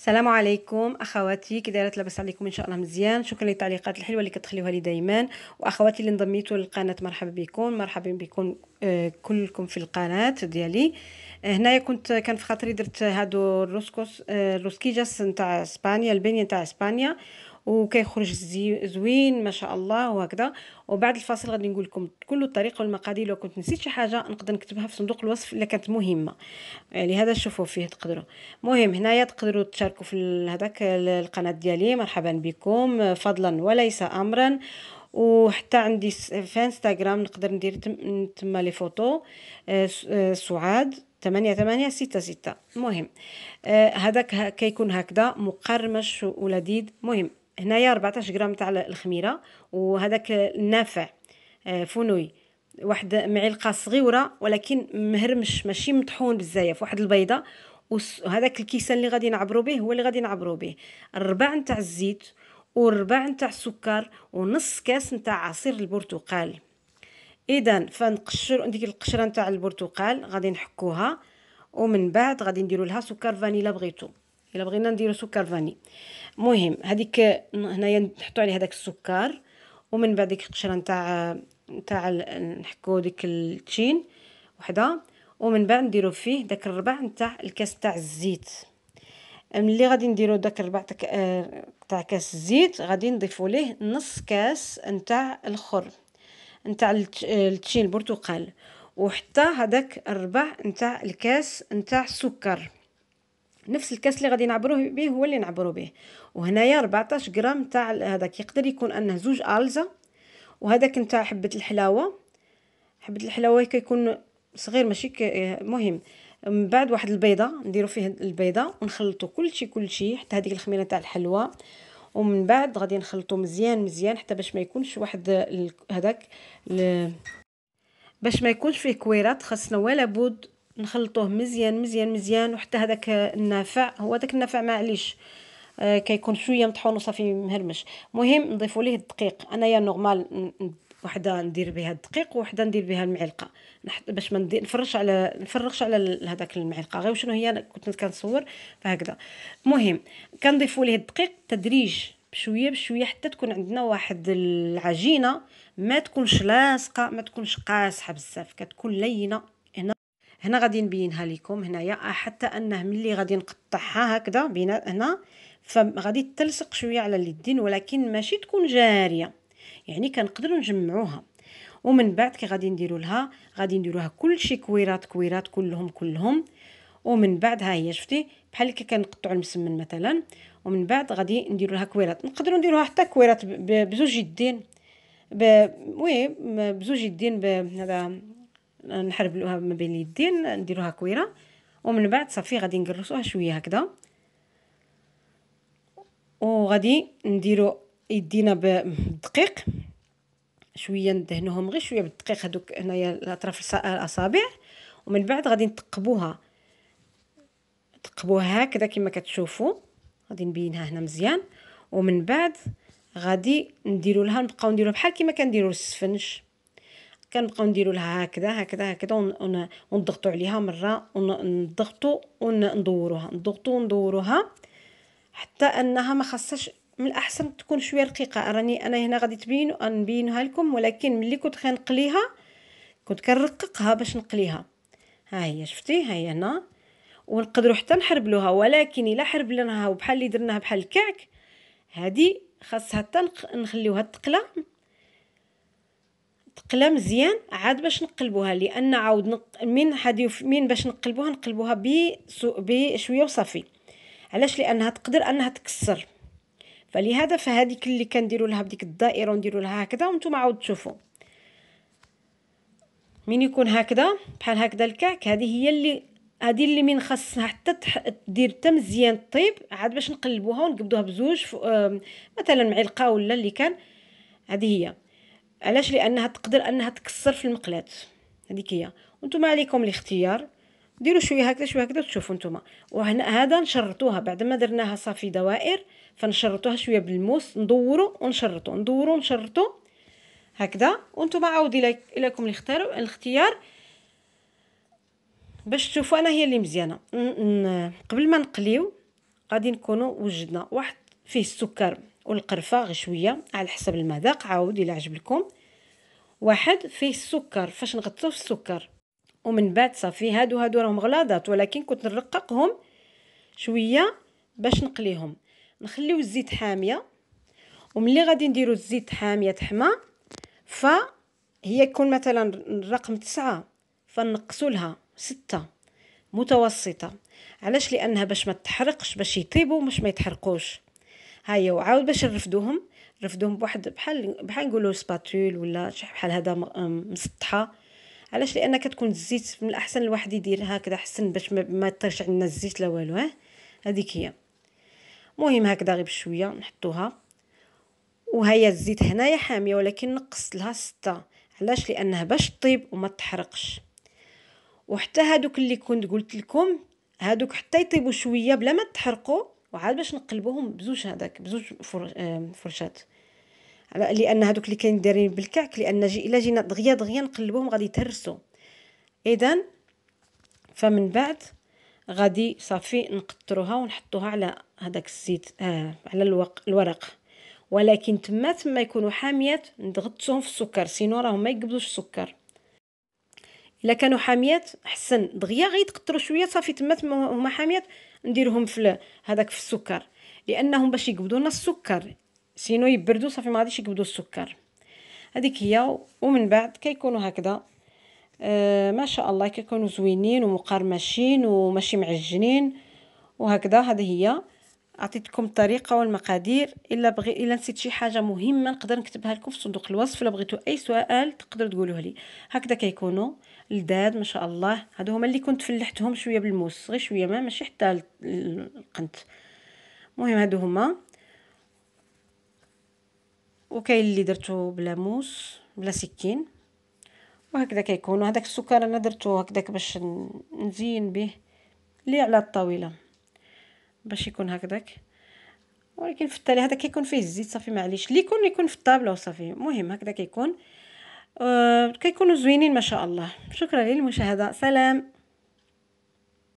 السلام عليكم اخواتي كي دايره لاباس عليكم ان شاء الله مزيان شكرا للتعليقات الحلوه اللي كتخليوها لي دائما واخواتي اللي انضميتوا للقناه مرحبا بكم مرحبا بكم آه، كلكم في القناه ديالي آه، هنايا كنت كان في خاطري درت هادو الروسكوس آه، الروسكيجاس نتاع اسبانيا البنيه نتاع اسبانيا وكيخرج زوين ما شاء الله وهكذا وبعد الفاصل غادي نقول لكم كل الطريقه والمقادير لو كنت نسيت شي حاجه نقدر نكتبها في صندوق الوصف الا كانت مهمه آه، لهذا شوفوا فيه تقدروا مهم هنايا تقدروا تشاركوا في هذاك القناه ديالي مرحبا بكم آه، فضلا وليس امرا وحتى عندي في انستغرام نقدر ندير تما لي فوتو آه، سعاد ثمانية ثمانية ستة ستة مهم هذاك كيكون هكذا مقرمش ولذيذ مهم هنايا 14 غرام تاع الخميره وهذاك النافع آه، فنوي واحد معلقه صغيره ولكن مهرمش ماشي مطحون بزاف واحد البيضه وهذاك الكيسان اللي غادي نعبرو به هو اللي غادي نعبرو به الربع نتاع الزيت وربع نتاع السكر ونص كاس نتاع عصير البرتقال اذا فنقشر ديك القشره نتاع البرتقال غادي نحكوها ومن بعد غادي نديروا لها سكر فانيلا بغيتو الا بغينا نديرو سكر فاني مهم هذيك هنايا نحطو عليه هذاك السكر ومن بعد ديك القشره نتاع نتاع نحكو ديك التشين وحده ومن بعد نديرو فيه داك الربع نتاع الكاس تاع الزيت ملي غادي نديرو داك الربع تاع كاس الزيت غادي نضيفو ليه نص كاس نتاع الخر نتاع التشين البرتقال وحتى هذاك الربع نتاع الكاس نتاع السكر نفس الكاس اللي غادي نعبروه به هو اللي نعبرو به وهنايا 14 غرام تاع هذاك يقدر يكون انه زوج الزا وهذاك نتاع حبه الحلاوه حبه الحلاوه كيكون صغير ماشي مهم من بعد واحد البيضه نديرو فيه البيضه ونخلطو كلشي كلشي حتى هذيك الخميره تاع الحلوى ومن بعد غادي نخلطو مزيان مزيان حتى باش ما يكونش واحد هذاك باش ما يكونش فيه كويرات خاصنا ولا بد نخلطوه مزيان مزيان مزيان وحتى هذاك النافع هو داك النافع معليش آه كيكون شويه مطحون وصافي مهرمش مهم نضيفوا ليه الدقيق انايا نورمال وحده ندير بها الدقيق وحده ندير بها المعلقه باش ما ندير نفرش على نفرغش على هذاك المعلقه غير شنو هي كنت كنصور فهكذا المهم كنضيفوا ليه الدقيق تدريج بشويه بشويه حتى تكون عندنا واحد العجينه ما تكونش لاصقه ما تكونش قاسحه بزاف كتكون لينه هنا غادي نبينها لكم هنايا آه، حتى انه ملي غادي نقطعها هكذا بين هنا فغادي تلصق شويه على اليدين ولكن ماشي تكون جاريه يعني كنقدروا نجمعوها ومن بعد كي غادي نديروا لها غادي نديروها كلشي كويرات كويرات كلهم كلهم ومن بعد ها هي شفتي بحال كي كنقطعوا المسمن مثلا ومن بعد غادي نديروا لها كويرات نقدروا نديروها حتى كويرات بزوج يدين ب وي بزوج يدين هذا نحربلوها ما بين اليدين نديروها كويره ومن بعد صافي غادي نقرصوها شويه هكذا وغادي نديرو يدينا بالدقيق شويه ندهنوهم غير شويه بالدقيق هذوك هنايا الاطراف الاصابع ومن بعد غادي نتقبوها تقبوها هكذا كما كتشوفوا غادي نبينها هنا مزيان ومن بعد غادي نديرو لها نبقاو نديرو بحال كما كنديرو السفنج كنبقاو نديرو لها هكذا هكذا هكذا ونضغطوا عليها مره ونضغطوا وندوروها نضغطوا وندوروها حتى انها ما خاصهاش من الاحسن تكون شويه رقيقه راني انا هنا غادي تبين نبينها لكم ولكن ملي كنت كنقليها كنت كنرققها باش نقليها ها هي شفتي ها هي هنا ونقدروا حتى نحربلوها ولكن الا حربلناها وبحال اللي درناها بحال الكعك هذه خاصها حتى نخليوها تقلى تقلا مزيان عاد باش نقلبوها لان عاود نق... من حدي من باش نقلبوها نقلبوها بسو... بشويه وصافي علاش لانها تقدر انها تكسر فلهذا فهاديك اللي كنديروا لها بديك الدائره ونديروا لها هكذا وانتم عاود تشوفوا من يكون هكذا بحال هكذا الكعك هذه هي اللي هذه اللي من خاصها حتى تدير حتى مزيان طيب عاد باش نقلبوها ونقبضوها بزوج ف... مثلا معلقه ولا اللي كان هذه هي علاش لانها تقدر انها تكسر في المقلاه هذيك هي وانتم عليكم الاختيار ديروا شويه هكذا شويه هكذا تشوفوا نتوما وهنا هذا نشرطوها بعد ما درناها صافي دوائر فنشرطوها شويه بالموس ندوروا ونشرطوا ندوروا ونشرطوا هكذا وانتم عاودي لكم الاختيار الاختيار باش تشوفوا انا هي اللي مزيانه قبل ما نقليو غادي نكونوا وجدنا واحد فيه السكر والقرفه غير شويه على حسب المذاق عاود الا عجبلكم واحد فيه السكر فاش نغطسو في السكر ومن بعد صافي هادو هادو راهم غلاضات ولكن كنت نرققهم شويه باش نقليهم نخليو الزيت حاميه وملي غادي نديرو الزيت حاميه تحمى فهي يكون مثلا رقم تسعة فنقصو لها ستة متوسطه علاش لانها باش ما تحرقش باش يطيبوا مش ما يتحرقوش هاي وعاود باش نرفدوهم نرفدوهم بواحد بحال بحال نقولوا سباتول ولا شي بحال هذا مسطحه علاش لان كتكون الزيت من الاحسن الواحد يدير هكذا حسن باش ما يطيرش عندنا الزيت لا والو ها هذيك هي مهم هكذا غير بشويه نحطوها وهي الزيت هنايا حاميه ولكن نقص لها ستة علاش لانها باش طيب وما تحرقش وحتى هادوك اللي كنت قلت لكم هادوك حتى يطيبوا شويه بلا ما تحرقوا وعاد باش نقلبوهم بزوج هذاك بزوج آه، فرشات على لان هذوك اللي كاين دايرين بالكعك لان جي الا جينا دغيا دغيا نقلبوهم غادي يتهرسوا اذا فمن بعد غادي صافي نقطروها ونحطوها على هذاك الزيت آه على الوق الورق ولكن تما تما يكونوا حاميات نضغطوهم في السكر سينو راهم ما يقبلوش السكر الا كانوا حاميات احسن دغيا تقطروا شويه صافي تما تما هما حاميات نديرهم في هذاك في السكر لانهم باش يقبضوا لنا السكر سينو يبردوا صافي ما غاديش يقبضوا السكر هذيك هي ومن بعد كيكونوا هكذا آه ما شاء الله كيكونوا زوينين ومقرمشين وماشي معجنين وهكذا هذه هي عطيتكم الطريقه والمقادير الا بغي الا نسيت شي حاجه مهمه نقدر نكتبها لكم في صندوق الوصف الا بغيتو اي سؤال تقدروا تقولوه لي هكذا كيكونوا الداد ما شاء الله هادو هما اللي كنت فلحتهم شويه بالموس غير شويه ما ماشي حتى القنت المهم هادو هما وكاين اللي درتو بلا موس بلا سكين وهكذا كيكونوا هذاك السكر انا درتو هكذاك باش نزين به لي على الطاوله باش يكون هكذاك ولكن في التالي هذا كيكون فيه الزيت صافي معليش اللي يكون يكون في الطابله وصافي المهم هكذا كيكون آه كيكونوا زوينين ما شاء الله شكرا للمشاهده سلام